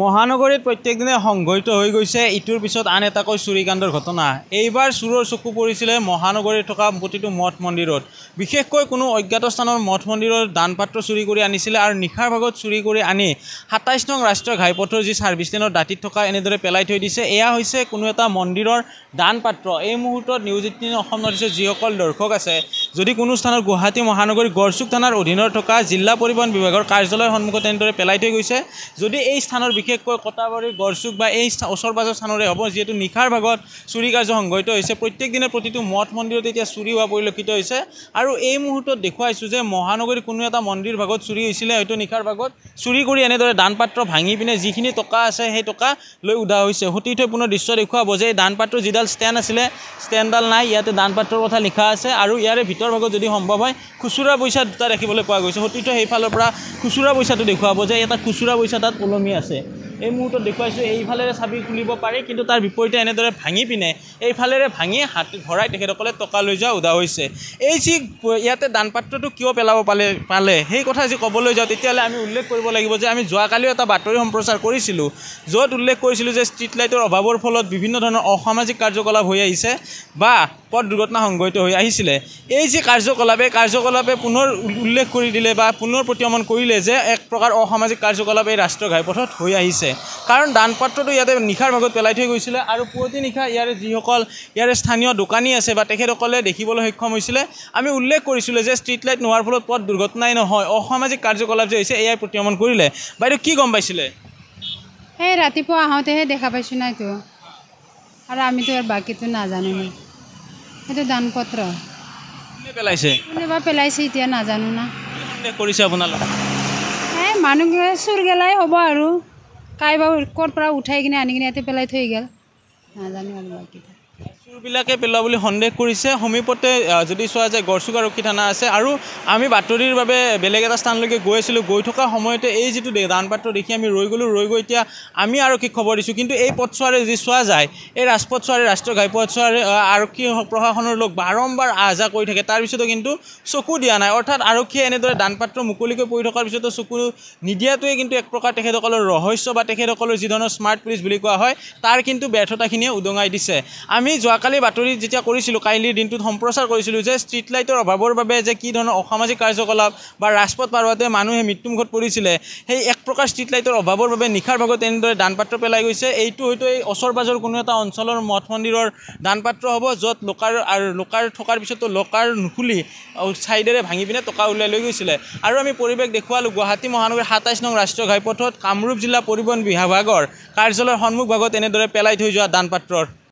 মহানগৰীত প্ৰত্যেক দিনে সংঘটিত হৈ গৈছে ইটোৰ পিছত আন এটাকৈ চুৰিকাণ্ডৰ ঘটনা এইবাৰ চুৰৰ চকু পৰিছিলে মহানগৰীত থকা প্ৰতিটো মঠ মন্দিৰত বিশেষকৈ কোনো অজ্ঞাত স্থানৰ মঠ মন্দিৰৰ দান পাত্ৰ চুৰি কৰি আনিছিলে আৰু নিশাৰ ভাগত চুৰি কৰি আনি সাতাইছ নং ৰাষ্ট্ৰীয় ঘাইপথৰ যি ছাৰ্ভিচ লেনৰ দাঁতিত থকা এনেদৰে পেলাই থৈ দিছে এয়া হৈছে কোনো এটা মন্দিৰৰ দান পাত্ৰ এই মুহূৰ্তত নিউজ এইটিন অসম নদীছে যিসকল দৰ্শক আছে যদি কোনো স্থানত গুৱাহাটী মহানগৰী গড়চুক থানাৰ অধীনত থকা জিলা পৰিবহণ বিভাগৰ কাৰ্যালয়ৰ সন্মুখত এনেদৰে পেলাই থৈ গৈছে যদি এই স্থানৰ বিশেষকৈ কটাবাৰী গড়চুক বা এই ওচৰ পাজৰ স্থানৰে হ'ব যিহেতু নিশাৰ ভাগত চুৰি কাৰ্য সংঘটিত হৈছে প্ৰত্যেক দিনে প্ৰতিটো মঠ মন্দিৰত এতিয়া চুৰি হোৱা পৰিলক্ষিত হৈছে আৰু এই মুহূৰ্তত দেখুৱাইছোঁ যে মহানগৰী কোনো এটা মন্দিৰ ভাগত চুৰি হৈছিলে হয়তো নিশাৰ ভাগত চুৰি কৰি এনেদৰে দান পাত্ৰ ভাঙি পিনে যিখিনি টকা আছে সেই টকা লৈ উদা হৈছে পুনৰ দৃশ্য দেখুৱাব যে এই দান দানপাত্ৰ যিডাল ষ্টেণ্ড আছিলে ষ্টেণ্ডডাল নাই ইয়াতে দান পাত্ৰৰ কথা লিখা আছে আৰু ইয়াৰে ভিতৰত দুটাৰ মাজত যদি সম্ভৱ হয় খুচুৰা পইচা দুটা দেখিবলৈ পোৱা গৈছে সতীৰ্থ সেইফালৰ পৰা খুচুৰা পইচাটো দেখুৱাব যে এটা খুচুৰা পইচা তাত ওলমি আছে এই মুহূৰ্তত দেখুৱাইছোঁ এইফালেৰে চাবি খুলিব পাৰে কিন্তু তাৰ বিপৰীতে এনেদৰে ভাঙি পিনে এইফালেৰে ভাঙি হাত ভৰাই তেখেতসকলে টকা লৈ যোৱা উদা হৈছে এই যি ইয়াতে দান দানপাত্ৰটো কিয় পেলাব পালে পালে সেই কথা যদি ক'বলৈ যাওঁ তেতিয়াহ'লে আমি উল্লেখ কৰিব লাগিব যে আমি যোৱাকালিও এটা বাতৰি সম্প্ৰচাৰ কৰিছিলোঁ য'ত উল্লেখ কৰিছিলোঁ যে ষ্ট্ৰীট লাইটৰ অভাৱৰ ফলত বিভিন্ন ধৰণৰ অসামাজিক কাৰ্যকলাপ হৈ আহিছে বা পথ দুৰ্ঘটনা সংঘটিত হৈ আহিছিলে এই যি কাৰ্যকলাপে কাৰ্যকলাপে পুনৰ উল্লেখ কৰি দিলে বা পুনৰ প্ৰতিমন কৰিলে যে এক প্ৰকাৰ অসামাজিক কাৰ্যকলাপ এই ৰাষ্ট্ৰীয় ঘাইপথত হৈ আহিছে কাৰণ দান পাত্ৰটো ইয়াতে নিশাৰ ভাগত পেলাই থৈ গৈছিলে আৰু পুৱতি নিশা ইয়াৰে যিসকল ইয়াৰে স্থানীয় দোকানী আছে বা তেখেতসকলে দেখিবলৈ সক্ষম হৈছিলে আমি উল্লেখ কৰিছিলোঁ যে ষ্ট্ৰীট লাইট নোহোৱাৰ ফলত পথ দুৰ্ঘটনাই নহয় অসামাজিক কাৰ্যকলাপ যে হৈছে এয়াই প্ৰতিমন কৰিলে বাইদেউ কি গম পাইছিলে সেই ৰাতিপুৱা আহোঁতেহে দেখা পাইছোঁ নাইতো আৰু আমিতো বাকীটো নাজানো সেইটো দান পত্ৰ পেলাইছে কোনে পেলাইছে এতিয়া নাজানো না কোনে কৰিছে আপোনালোক এই মানুহ চুৰ গেলাই হ'ব আৰু কাইবা ক'ৰ পৰা উঠাই কিনে আনি কিনে ইয়াতে পেলাই থৈ গ'ল নাজানো আৰু চোৰবিলাকে পেলোৱা বুলি সন্দেহ কৰিছে সমীপতে যদি চোৱা যায় গড়চুক আৰক্ষী থানা আছে আৰু আমি বাতৰিৰ বাবে বেলেগ এটা স্থানলৈকে গৈ আছিলোঁ গৈ থকা সময়তে এই যিটো দান পাত্ৰ দেখি আমি ৰৈ গ'লোঁ ৰৈ গৈ এতিয়া আমি আৰক্ষীক খবৰ দিছোঁ কিন্তু এই পথছোৱাৰে যি চোৱা যায় এই ৰাজপথছোৱাৰে ৰাষ্ট্ৰীয় ঘাইপথছোৱাৰে আৰক্ষী প্ৰশাসনৰ লোক বাৰম্বাৰ আহ যাহ কৰি থাকে তাৰপিছতো কিন্তু চকু দিয়া নাই অৰ্থাৎ আৰক্ষীয়ে এনেদৰে দান পাত্ৰ মুকলিকৈ পৰি থকাৰ পিছতো চকু নিদিয়াটোৱে কিন্তু এক প্ৰকাৰ তেখেতসকলৰ ৰহস্য বা তেখেতসকলৰ যিধৰণৰ স্মাৰ্ট পুলিচ বুলি কোৱা হয় তাৰ কিন্তু ব্যৰ্থতাখিনিয়ে উদঙাই দিছে আমি যোৱা যোৱাকালি বাতৰি যেতিয়া কৰিছিলোঁ কাইলৈ দিনটোত সম্প্ৰচাৰ কৰিছিলোঁ যে ষ্ট্ৰীট লাইটৰ অভাৱৰ বাবে যে কি ধৰণৰ অসামাজিক কাৰ্যকলাপ বা ৰাজপথ পাৰোঁতে মানুহে মৃত্যুমুখত পৰিছিলে সেই এক প্ৰকাৰ ষ্ট্ৰীট লাইটৰ অভাৱৰ বাবে নিশাৰ ভাগত তেনেদৰে পাত্ৰ পেলাই গৈছে এইটো হয়তো এই ওচৰ পাজৰ কোনো এটা অঞ্চলৰ মঠ মন্দিৰৰ দান পাত্ৰ হ'ব য'ত লোকাৰ আৰু লোকাৰ থকাৰ পিছতো লোকাৰ নুখুলি ছাইডেৰে ভাঙি পিনে টকা উলিয়াই লৈ গৈছিলে আৰু আমি পৰিৱেশ দেখুৱালোঁ গুৱাহাটী মহানগৰীৰ সাতাইছ নং ৰাষ্ট্ৰীয় ঘাইপথত কামৰূপ জিলা পৰিবহণ বিভাগৰ কাৰ্যালয়ৰ সন্মুখ ভাগত এনেদৰে পেলাই থৈ যোৱা দান পাত্ৰৰ